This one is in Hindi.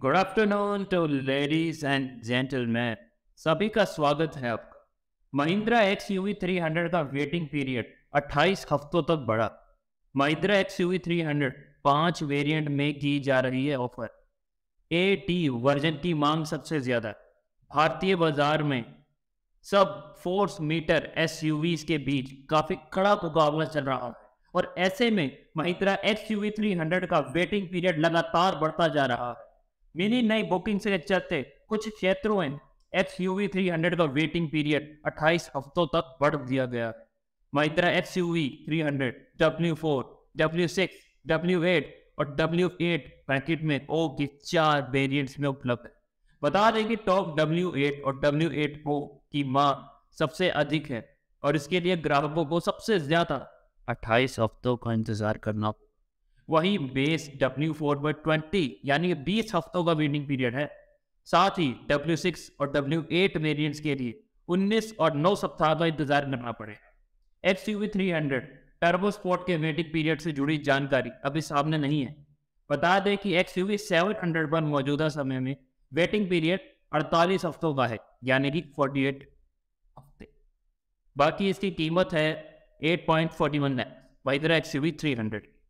good afternoon to ladies and gentleman सभी का स्वागत है आपका Mahindra X U V three hundred का वेटिंग पीरियड अट्ठाईस हफ्तों तक बढ़ा Mahindra X U V three hundred पाँच वेरियंट में की जा रही है ऑफर ए टी वर्जन की मांग सबसे ज़्यादा भारतीय बाजार में सब फोर्स मीटर एस के बीच काफ़ी कड़ा मुकाबला चल रहा है और ऐसे में Mahindra X U V three hundred का वेटिंग पीरियड लगातार बढ़ता जा रहा है मिनी नई बुकिंग से चलते कुछ क्षेत्रों में X U V three hundred का वेटिंग पीरियड अट्ठाईस हफ्तों तक बढ़ दिया गया है Mahindra X U V three hundred W four W six W eight और डब्ल्यू एट पैकेट में ओ की चार वेरियंट्स में उपलब्ध है बता दें कि टॉप डब्ल्यू एट और डब्ल्यू एट ओ की मांग सबसे अधिक है और इसके लिए ग्राहकों को सबसे ज्यादा अट्ठाईस हफ्तों का इंतजार करना वही base W four by twenty यानी बीस हफ्तों का वेटिंग पीरियड है साथ ही डब्ल्यू सिक्स और डब्ल्यू एट वेरियंट्स के लिए उन्नीस और नौ सप्ताह का इंतजार करना पड़े H C V three hundred turbo sport के वेटिंग पीरियड से जुड़ी जानकारी अभी सामने नहीं है बता दें कि X U V seven hundred पर मौजूदा समय में वेटिंग पीरियड अड़तालीस हफ्तों का है यानी कि फोर्टी एट हफ्ते बाकी इसकी कीमत है एट पॉइंट फोर्टी वन है वही तरह X U V three hundred